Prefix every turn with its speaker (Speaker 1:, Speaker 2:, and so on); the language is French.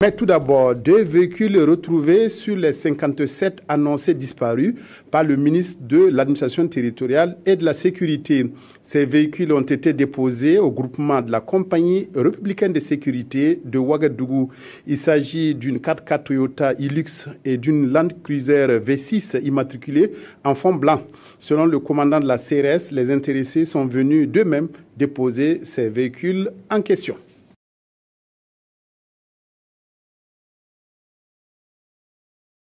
Speaker 1: Mais tout d'abord, deux véhicules retrouvés sur les 57 annoncés disparus par le ministre de l'Administration territoriale et de la Sécurité. Ces véhicules ont été déposés au groupement de la compagnie républicaine de sécurité de Ouagadougou. Il s'agit d'une 4x4 Toyota Hilux et d'une Land Cruiser V6 immatriculée en fond blanc. Selon le commandant de la CRS, les intéressés sont venus d'eux-mêmes déposer ces véhicules en question.